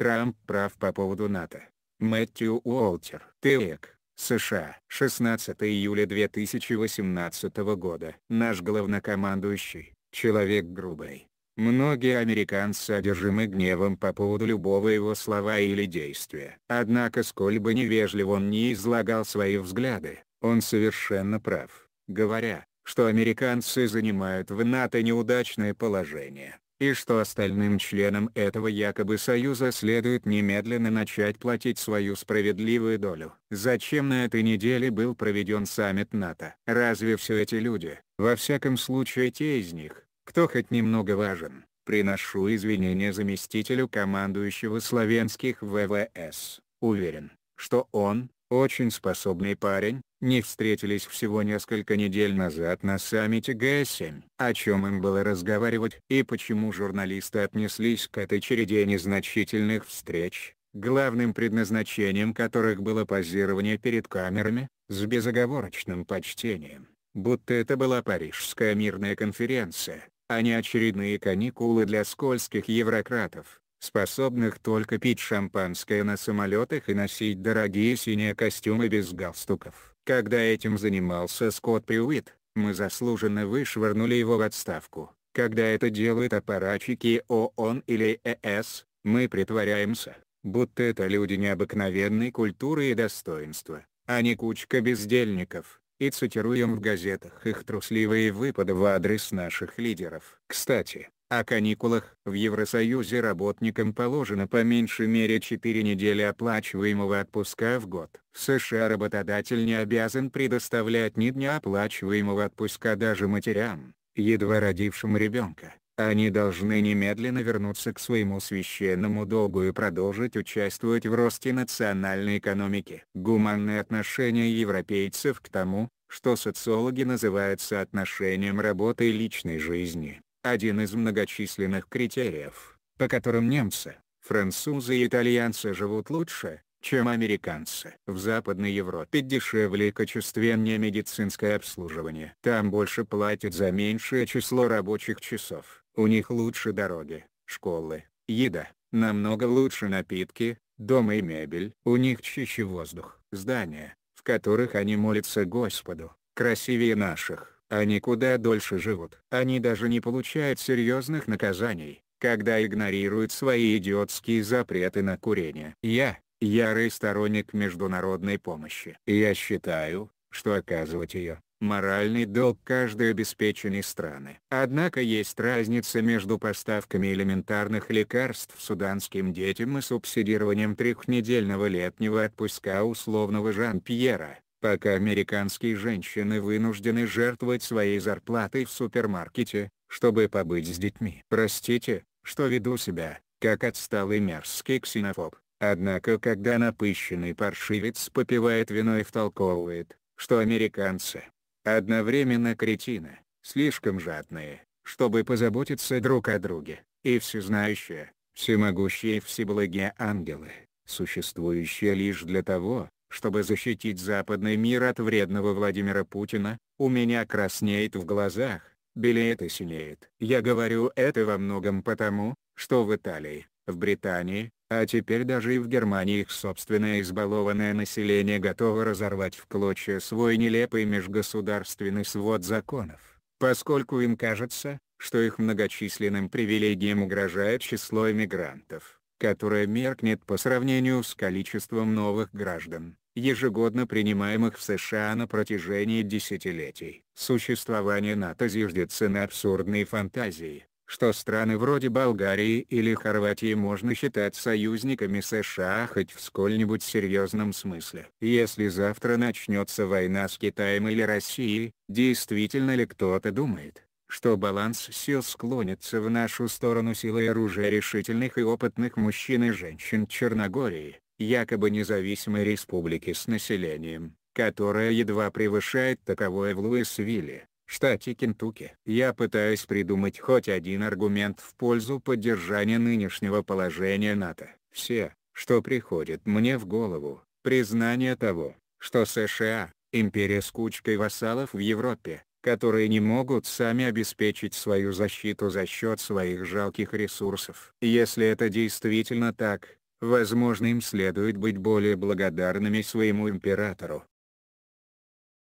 Трамп прав по поводу НАТО. Мэттью Уолтер, ТЭК, США, 16 июля 2018 года. Наш главнокомандующий, человек грубый. Многие американцы одержимы гневом по поводу любого его слова или действия. Однако сколь бы невежливо он не излагал свои взгляды, он совершенно прав, говоря, что американцы занимают в НАТО неудачное положение и что остальным членам этого якобы союза следует немедленно начать платить свою справедливую долю. Зачем на этой неделе был проведен саммит НАТО? Разве все эти люди, во всяком случае те из них, кто хоть немного важен, приношу извинения заместителю командующего славянских ВВС, уверен, что он, очень способный парень, не встретились всего несколько недель назад на саммите Г7. О чем им было разговаривать и почему журналисты отнеслись к этой череде незначительных встреч, главным предназначением которых было позирование перед камерами, с безоговорочным почтением, будто это была парижская мирная конференция, а не очередные каникулы для скользких еврократов способных только пить шампанское на самолетах и носить дорогие синие костюмы без галстуков. Когда этим занимался Скотт Приуит, мы заслуженно вышвырнули его в отставку. Когда это делают аппаратчики ООН или ЕС, э мы притворяемся, будто это люди необыкновенной культуры и достоинства, а не кучка бездельников, и цитируем в газетах их трусливые выпады в адрес наших лидеров. Кстати, о каникулах в Евросоюзе работникам положено по меньшей мере 4 недели оплачиваемого отпуска в год. В США работодатель не обязан предоставлять ни дня оплачиваемого отпуска даже матерям, едва родившим ребенка. Они должны немедленно вернуться к своему священному долгу и продолжить участвовать в росте национальной экономики. Гуманное отношение европейцев к тому, что социологи называют соотношением работы и личной жизни один из многочисленных критериев, по которым немцы, французы и итальянцы живут лучше, чем американцы. В Западной Европе дешевле и качественнее медицинское обслуживание. Там больше платят за меньшее число рабочих часов. У них лучше дороги, школы, еда, намного лучше напитки, дом и мебель. У них чище воздух. Здания, в которых они молятся Господу, красивее наших. Они куда дольше живут. Они даже не получают серьезных наказаний, когда игнорируют свои идиотские запреты на курение. Я, ярый сторонник международной помощи. Я считаю, что оказывать ее – моральный долг каждой обеспеченной страны. Однако есть разница между поставками элементарных лекарств суданским детям и субсидированием трехнедельного летнего отпуска условного Жан-Пьера, пока американские женщины вынуждены жертвовать своей зарплатой в супермаркете, чтобы побыть с детьми. Простите, что веду себя, как отсталый мерзкий ксенофоб. Однако когда напыщенный паршивец попивает вино и втолковывает, что американцы одновременно кретины, слишком жадные, чтобы позаботиться друг о друге, и всезнающие, всемогущие и всеблагие ангелы, существующие лишь для того, чтобы защитить западный мир от вредного Владимира Путина, у меня краснеет в глазах, белеет и синеет. Я говорю это во многом потому, что в Италии, в Британии, а теперь даже и в Германии их собственное избалованное население готово разорвать в клочья свой нелепый межгосударственный свод законов, поскольку им кажется, что их многочисленным привилегиям угрожает число эмигрантов которая меркнет по сравнению с количеством новых граждан, ежегодно принимаемых в США на протяжении десятилетий. Существование НАТО зиждется на абсурдной фантазии, что страны вроде Болгарии или Хорватии можно считать союзниками США хоть в сколь-нибудь серьезном смысле. Если завтра начнется война с Китаем или Россией, действительно ли кто-то думает, что баланс сил склонится в нашу сторону силой оружия решительных и опытных мужчин и женщин Черногории, якобы независимой республики с населением, которое едва превышает таковое в Луисвилле, штате Кентукки. Я пытаюсь придумать хоть один аргумент в пользу поддержания нынешнего положения НАТО. Все, что приходит мне в голову, признание того, что США, империя с кучкой вассалов в Европе, которые не могут сами обеспечить свою защиту за счет своих жалких ресурсов. Если это действительно так, возможно им следует быть более благодарными своему императору,